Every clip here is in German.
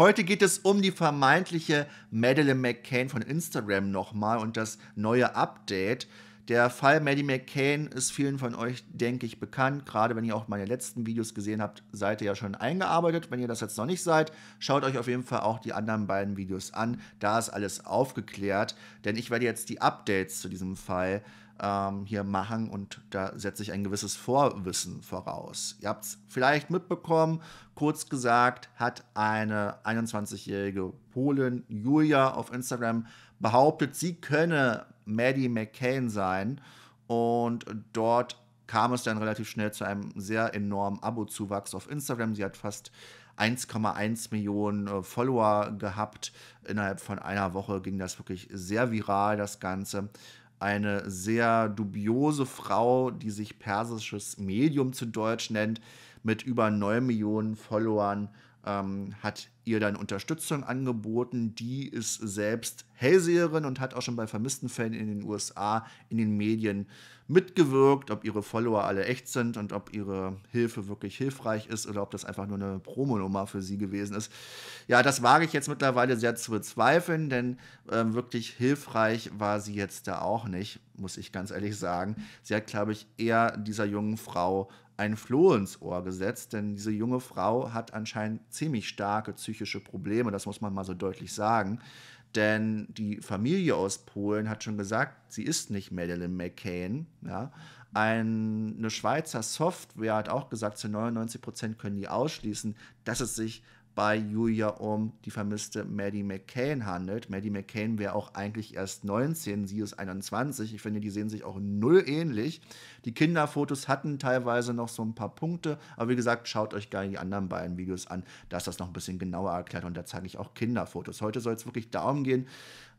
Heute geht es um die vermeintliche Madeleine McCain von Instagram nochmal und das neue Update. Der Fall Maddie McCain ist vielen von euch, denke ich, bekannt. Gerade wenn ihr auch meine letzten Videos gesehen habt, seid ihr ja schon eingearbeitet. Wenn ihr das jetzt noch nicht seid, schaut euch auf jeden Fall auch die anderen beiden Videos an. Da ist alles aufgeklärt, denn ich werde jetzt die Updates zu diesem Fall ähm, hier machen und da setze ich ein gewisses Vorwissen voraus. Ihr habt es vielleicht mitbekommen, kurz gesagt hat eine 21-jährige Polin Julia auf Instagram behauptet, sie könne Maddie McCain sein. Und dort kam es dann relativ schnell zu einem sehr enormen Abo-Zuwachs auf Instagram. Sie hat fast 1,1 Millionen äh, Follower gehabt. Innerhalb von einer Woche ging das wirklich sehr viral, das Ganze. Eine sehr dubiose Frau, die sich persisches Medium zu Deutsch nennt, mit über 9 Millionen Followern ähm, hat ihr dann Unterstützung angeboten. Die ist selbst Hellseherin und hat auch schon bei vermissten Fällen in den USA in den Medien mitgewirkt, ob ihre Follower alle echt sind und ob ihre Hilfe wirklich hilfreich ist oder ob das einfach nur eine Promonummer für sie gewesen ist. Ja, das wage ich jetzt mittlerweile sehr zu bezweifeln, denn äh, wirklich hilfreich war sie jetzt da auch nicht, muss ich ganz ehrlich sagen. Sie hat, glaube ich, eher dieser jungen Frau ein Floh ins Ohr gesetzt, denn diese junge Frau hat anscheinend ziemlich starke psychische Probleme, das muss man mal so deutlich sagen. Denn die Familie aus Polen hat schon gesagt, sie ist nicht Madeleine McCain. Ja. Ein, eine Schweizer Software hat auch gesagt, zu 99 Prozent können die ausschließen, dass es sich bei Julia um die vermisste Maddie McCain handelt. Maddie McCain wäre auch eigentlich erst 19, sie ist 21. Ich finde, die sehen sich auch null ähnlich. Die Kinderfotos hatten teilweise noch so ein paar Punkte, aber wie gesagt, schaut euch gerne die anderen beiden Videos an, dass das noch ein bisschen genauer erklärt und da zeige ich auch Kinderfotos. Heute soll es wirklich darum gehen,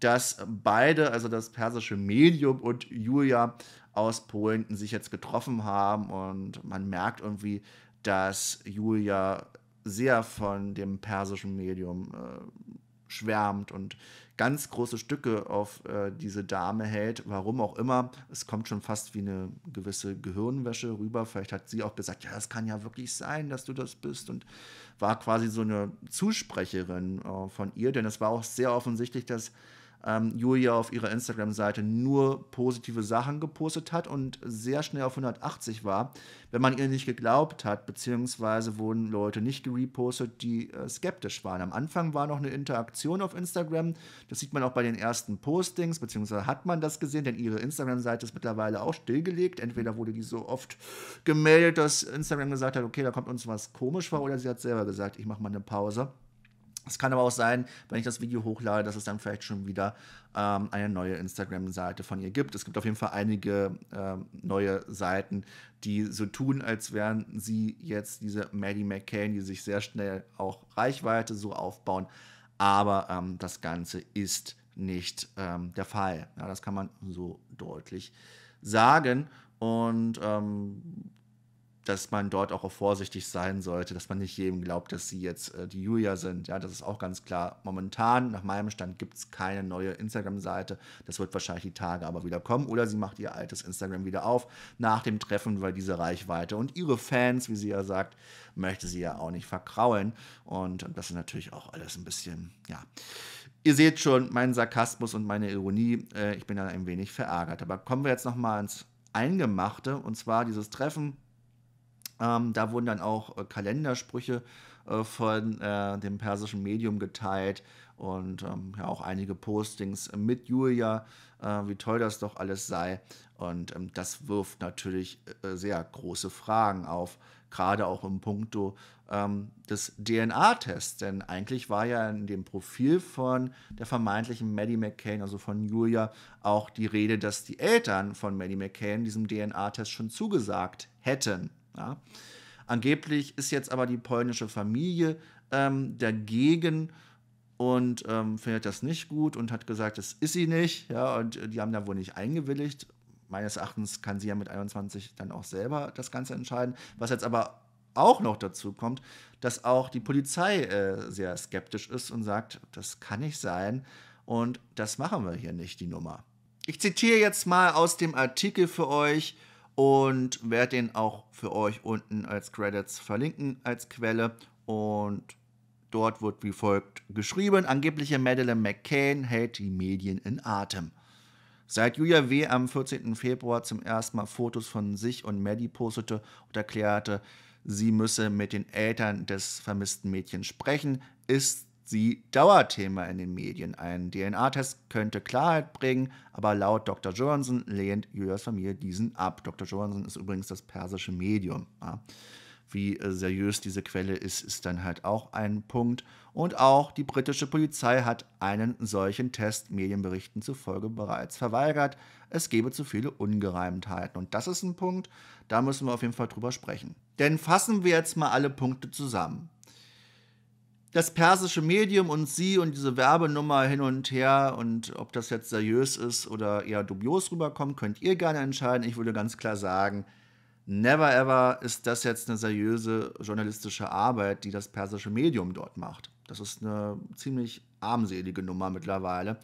dass beide, also das persische Medium und Julia aus Polen sich jetzt getroffen haben und man merkt irgendwie, dass Julia sehr von dem persischen Medium äh, schwärmt und ganz große Stücke auf äh, diese Dame hält, warum auch immer. Es kommt schon fast wie eine gewisse Gehirnwäsche rüber. Vielleicht hat sie auch gesagt, ja, es kann ja wirklich sein, dass du das bist und war quasi so eine Zusprecherin äh, von ihr, denn es war auch sehr offensichtlich, dass ähm, Julia auf ihrer Instagram-Seite nur positive Sachen gepostet hat und sehr schnell auf 180 war. Wenn man ihr nicht geglaubt hat, beziehungsweise wurden Leute nicht gepostet, die äh, skeptisch waren. Am Anfang war noch eine Interaktion auf Instagram. Das sieht man auch bei den ersten Postings, beziehungsweise hat man das gesehen, denn ihre Instagram-Seite ist mittlerweile auch stillgelegt. Entweder wurde die so oft gemeldet, dass Instagram gesagt hat, okay, da kommt uns was komisch vor, oder sie hat selber gesagt, ich mache mal eine Pause. Es kann aber auch sein, wenn ich das Video hochlade, dass es dann vielleicht schon wieder ähm, eine neue Instagram-Seite von ihr gibt. Es gibt auf jeden Fall einige ähm, neue Seiten, die so tun, als wären sie jetzt diese Maddie McCain, die sich sehr schnell auch Reichweite so aufbauen. Aber ähm, das Ganze ist nicht ähm, der Fall. Ja, das kann man so deutlich sagen. Und ähm, dass man dort auch vorsichtig sein sollte, dass man nicht jedem glaubt, dass sie jetzt äh, die Julia sind. Ja, das ist auch ganz klar. Momentan, nach meinem Stand, gibt es keine neue Instagram-Seite. Das wird wahrscheinlich die Tage aber wieder kommen. Oder sie macht ihr altes Instagram wieder auf nach dem Treffen, weil diese Reichweite und ihre Fans, wie sie ja sagt, möchte sie ja auch nicht verkraulen. Und, und das ist natürlich auch alles ein bisschen, ja. Ihr seht schon meinen Sarkasmus und meine Ironie. Äh, ich bin da ein wenig verärgert. Aber kommen wir jetzt nochmal ins Eingemachte. Und zwar dieses Treffen ähm, da wurden dann auch äh, Kalendersprüche äh, von äh, dem persischen Medium geteilt und ähm, ja, auch einige Postings mit Julia, äh, wie toll das doch alles sei. Und ähm, das wirft natürlich äh, sehr große Fragen auf, gerade auch im Punkto ähm, des DNA-Tests. Denn eigentlich war ja in dem Profil von der vermeintlichen Maddie McCain, also von Julia, auch die Rede, dass die Eltern von Maddie McCain diesem DNA-Test schon zugesagt hätten. Ja. Angeblich ist jetzt aber die polnische Familie ähm, dagegen und ähm, findet das nicht gut und hat gesagt, das ist sie nicht. Ja, und äh, die haben da wohl nicht eingewilligt. Meines Erachtens kann sie ja mit 21 dann auch selber das Ganze entscheiden. Was jetzt aber auch noch dazu kommt, dass auch die Polizei äh, sehr skeptisch ist und sagt, das kann nicht sein und das machen wir hier nicht, die Nummer. Ich zitiere jetzt mal aus dem Artikel für euch und werde den auch für euch unten als Credits verlinken als Quelle und dort wird wie folgt geschrieben, angebliche Madeleine McCain hält die Medien in Atem. Seit Julia W. am 14. Februar zum ersten Mal Fotos von sich und Maddie postete und erklärte, sie müsse mit den Eltern des vermissten Mädchens sprechen, ist sie Dauerthema in den Medien. Ein DNA-Test könnte Klarheit bringen, aber laut Dr. Johansson lehnt Julias Familie diesen ab. Dr. Johansson ist übrigens das persische Medium. Wie äh, seriös diese Quelle ist, ist dann halt auch ein Punkt. Und auch die britische Polizei hat einen solchen Test Medienberichten zufolge bereits verweigert. Es gebe zu viele Ungereimtheiten. Und das ist ein Punkt, da müssen wir auf jeden Fall drüber sprechen. Denn fassen wir jetzt mal alle Punkte zusammen das persische Medium und sie und diese Werbenummer hin und her und ob das jetzt seriös ist oder eher dubios rüberkommt, könnt ihr gerne entscheiden. Ich würde ganz klar sagen, never ever ist das jetzt eine seriöse journalistische Arbeit, die das persische Medium dort macht. Das ist eine ziemlich armselige Nummer mittlerweile,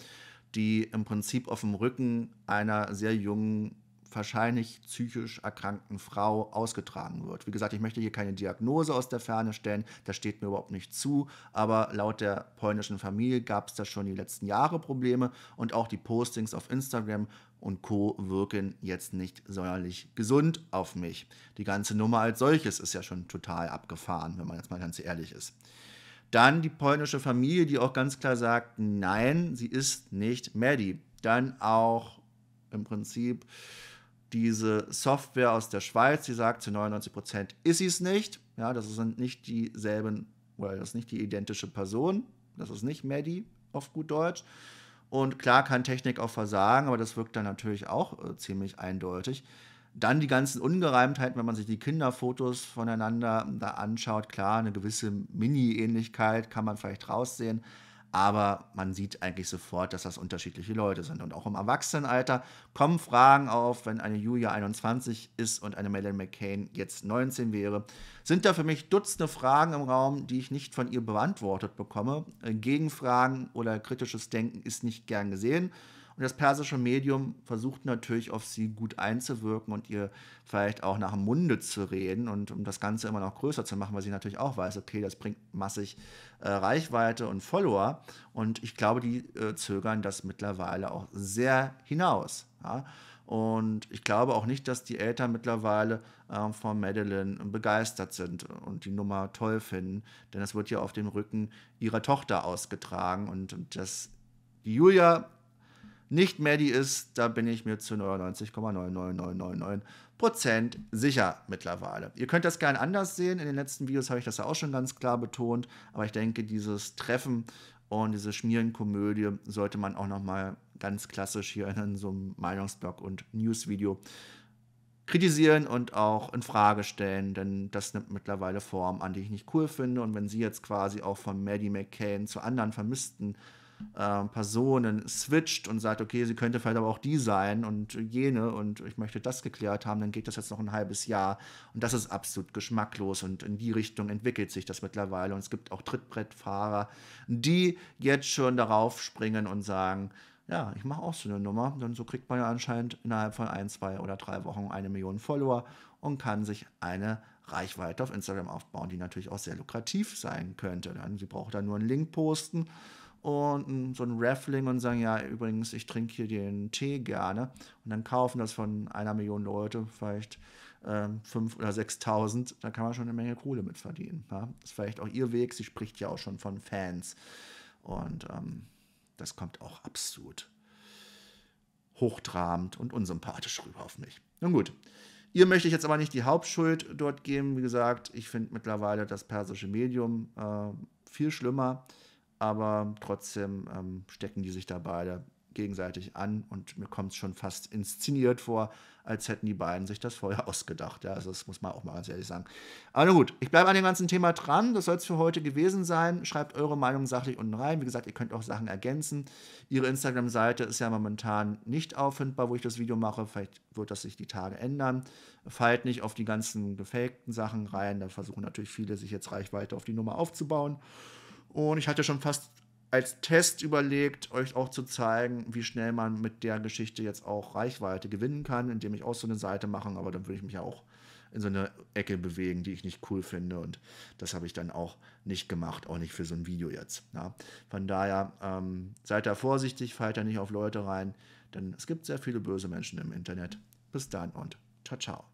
die im Prinzip auf dem Rücken einer sehr jungen wahrscheinlich psychisch erkrankten Frau ausgetragen wird. Wie gesagt, ich möchte hier keine Diagnose aus der Ferne stellen, das steht mir überhaupt nicht zu, aber laut der polnischen Familie gab es da schon die letzten Jahre Probleme und auch die Postings auf Instagram und Co wirken jetzt nicht sonderlich gesund auf mich. Die ganze Nummer als solches ist ja schon total abgefahren, wenn man jetzt mal ganz ehrlich ist. Dann die polnische Familie, die auch ganz klar sagt, nein, sie ist nicht Maddie. Dann auch im Prinzip diese Software aus der Schweiz, die sagt, zu 99 Prozent ist sie es nicht. Ja, das sind nicht dieselben oder das ist nicht die identische Person. Das ist nicht Maddie auf gut Deutsch. Und klar kann Technik auch versagen, aber das wirkt dann natürlich auch äh, ziemlich eindeutig. Dann die ganzen Ungereimtheiten, wenn man sich die Kinderfotos voneinander da anschaut. Klar, eine gewisse Mini-Ähnlichkeit kann man vielleicht raussehen aber man sieht eigentlich sofort, dass das unterschiedliche Leute sind. Und auch im Erwachsenenalter kommen Fragen auf, wenn eine Julia 21 ist und eine Melanie McCain jetzt 19 wäre, sind da für mich Dutzende Fragen im Raum, die ich nicht von ihr beantwortet bekomme. Äh, Gegenfragen oder kritisches Denken ist nicht gern gesehen. Und das persische Medium versucht natürlich auf sie gut einzuwirken und ihr vielleicht auch nach dem Munde zu reden und um das Ganze immer noch größer zu machen, weil sie natürlich auch weiß, okay, das bringt massig äh, Reichweite und Follower. Und ich glaube, die äh, zögern das mittlerweile auch sehr hinaus. Ja? Und ich glaube auch nicht, dass die Eltern mittlerweile äh, von Madeline begeistert sind und die Nummer toll finden, denn das wird ja auf dem Rücken ihrer Tochter ausgetragen. Und, und das, Julia nicht Maddie ist, da bin ich mir zu 99,99999% sicher mittlerweile. Ihr könnt das gerne anders sehen. In den letzten Videos habe ich das ja auch schon ganz klar betont. Aber ich denke, dieses Treffen und diese Schmierenkomödie sollte man auch nochmal ganz klassisch hier in so einem Meinungsblog und Newsvideo kritisieren und auch in Frage stellen, denn das nimmt mittlerweile Form an, die ich nicht cool finde. Und wenn sie jetzt quasi auch von Maddie McCain zu anderen Vermissten ähm, Personen switcht und sagt, okay, sie könnte vielleicht aber auch die sein und jene und ich möchte das geklärt haben, dann geht das jetzt noch ein halbes Jahr. Und das ist absolut geschmacklos und in die Richtung entwickelt sich das mittlerweile. Und es gibt auch Trittbrettfahrer, die jetzt schon darauf springen und sagen, ja, ich mache auch so eine Nummer, denn so kriegt man ja anscheinend innerhalb von ein, zwei oder drei Wochen eine Million Follower und kann sich eine Reichweite auf Instagram aufbauen, die natürlich auch sehr lukrativ sein könnte. Dann sie braucht da nur einen Link posten und so ein Raffling und sagen, ja, übrigens, ich trinke hier den Tee gerne. Und dann kaufen das von einer Million Leute, vielleicht ähm, 5.000 oder 6.000. Da kann man schon eine Menge Kohle mit verdienen. Ja? Das ist vielleicht auch ihr Weg. Sie spricht ja auch schon von Fans. Und ähm, das kommt auch absolut hochtrabend und unsympathisch rüber auf mich. Nun gut. Ihr möchte ich jetzt aber nicht die Hauptschuld dort geben. Wie gesagt, ich finde mittlerweile das persische Medium äh, viel schlimmer aber trotzdem ähm, stecken die sich da beide gegenseitig an und mir kommt es schon fast inszeniert vor, als hätten die beiden sich das vorher ausgedacht. Ja, also das muss man auch mal ganz ehrlich sagen. Aber nun gut, ich bleibe an dem ganzen Thema dran. Das soll es für heute gewesen sein. Schreibt eure Meinung sachlich unten rein. Wie gesagt, ihr könnt auch Sachen ergänzen. Ihre Instagram-Seite ist ja momentan nicht auffindbar, wo ich das Video mache. Vielleicht wird das sich die Tage ändern. Fallt nicht auf die ganzen gefakten Sachen rein. Da versuchen natürlich viele, sich jetzt Reichweite auf die Nummer aufzubauen. Und ich hatte schon fast als Test überlegt, euch auch zu zeigen, wie schnell man mit der Geschichte jetzt auch Reichweite gewinnen kann, indem ich auch so eine Seite mache, aber dann würde ich mich ja auch in so eine Ecke bewegen, die ich nicht cool finde. Und das habe ich dann auch nicht gemacht, auch nicht für so ein Video jetzt. Ja. Von daher ähm, seid da vorsichtig, fallt da nicht auf Leute rein, denn es gibt sehr viele böse Menschen im Internet. Bis dann und ciao, ciao.